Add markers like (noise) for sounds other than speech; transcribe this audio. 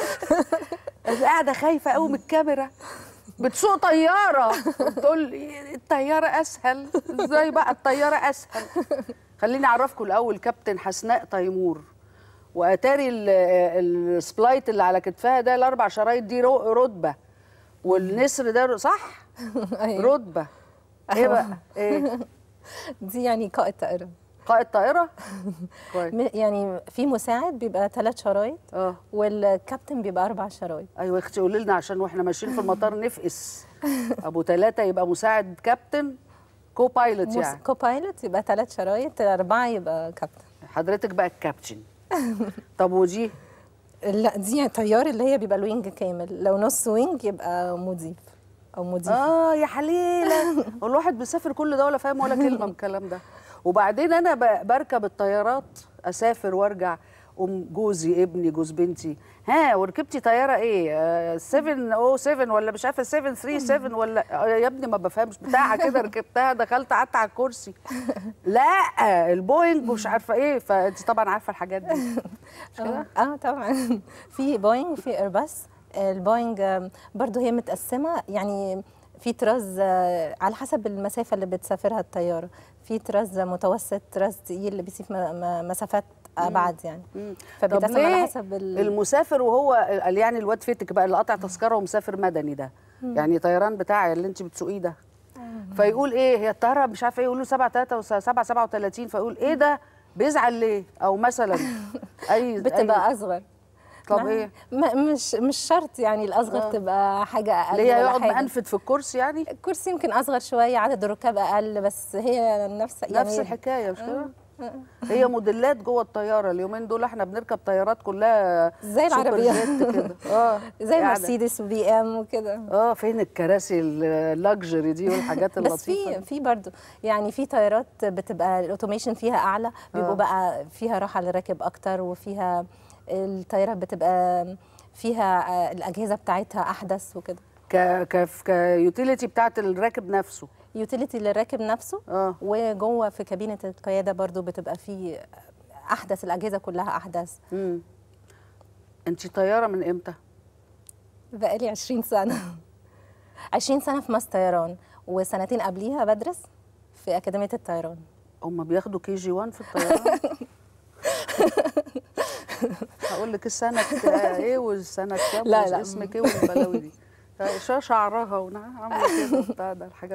(laughs) قاعده خايفه قوي من الكاميرا بتسوق طياره بتقول الطياره اسهل ازاي بقى الطياره اسهل خليني اعرفكم الاول كابتن حسناء تيمور واتاري السبلايت اللي على كتفها ده الاربع شرايط دي رتبه والنسر ده صح (laughs) أيوة. رتبه ايه بقى (laughs) ايه دي يعني قائد تقرب قائد طائره (laughs) يعني في مساعد بيبقى ثلاث شرايط اه والكابتن بيبقى اربع شرايط ايوه يا اختي قولي لنا عشان واحنا ماشيين في المطار (laughs) نفقس ابو ثلاثه يبقى مساعد كابتن كو بايلوت يعني كو بايلوت يبقى ثلاث شرايط اربعه يبقى كابتن حضرتك بقى الكابتن (laughs) طب ودي لا دي طيار اللي هي بيبقى الوينج كامل لو نص وينج يبقى مضيف او مضيف اه يا حليله والواحد بيسافر كل ده ولا فاهم ولا كلمه من الكلام ده وبعدين انا بركب الطيارات اسافر وارجع ام جوزي ابني جوز بنتي ها وركبتي طياره ايه 707 آه، ولا مش عارفه 737 ولا آه، يا ابني ما بفهمش بتاعها كده ركبتها دخلت قعدت على الكرسي (laughs) لا البوينج مش عارفه ايه فانت طبعا عارفه الحاجات دي (laughs) آه،, اه طبعا (laughs) في بوينج في ايرباص البوينج برضه هي متقسمه يعني في طراز آه، على حسب المسافه اللي بتسافرها الطياره في طراز متوسط طراز تقيل اللي بيسيف مسافات ابعد يعني فبيتقسم على حسب المسافر وهو يعني الواد فيتك بقى اللي قطع تذكره ومسافر مدني ده مم. يعني طيران بتاعي اللي انت بتسوقيه ده فيقول ايه هي الطياره مش عارفه ايه يقول له 7 3 7 37 فيقول ايه ده بيزعل ليه او مثلا (laughs) اي بتبقى أي... اصغر طب ايه مش مش شرط يعني الاصغر آه. تبقى حاجه اقل هي يقعد مقنفد في الكرسي يعني الكرسي يمكن اصغر شويه عدد الركاب اقل بس هي نفس يعني نفس الحكايه مش كده آه. آه. هي موديلات جوه الطياره اليومين دول احنا بنركب طيارات كلها زي العربيات كده اه (laughs) زي يعني. مرسيدس وبي ام وكده اه فين الكراسي اللاكجري دي والحاجات اللطيفه (laughs) بس في في برضه يعني في طيارات بتبقى الاوتوميشن فيها اعلى بيبقوا آه. بقى فيها راحه للراكب اكتر وفيها الطياره بتبقى فيها آه، الاجهزه بتاعتها احدث وكده ك كيوتيليتي بتاعت الراكب نفسه يوتيليتي للراكب نفسه آه. وجوه في كابينه القياده برضو بتبقى فيه احدث الاجهزه كلها احدث امم انت طياره من امتى بقالي 20 سنه 20 (laughs) سنه في ماس طيران وسنتين قبليها بدرس في اكاديميه الطيران هم بياخدوا كي جي 1 في الطيران (laughs) هقول لك السنه ايه والسنه كام لا لا اسمك ايه والبلاوي دي طيب، شعرها ونعم كده بتاع ده الحاجات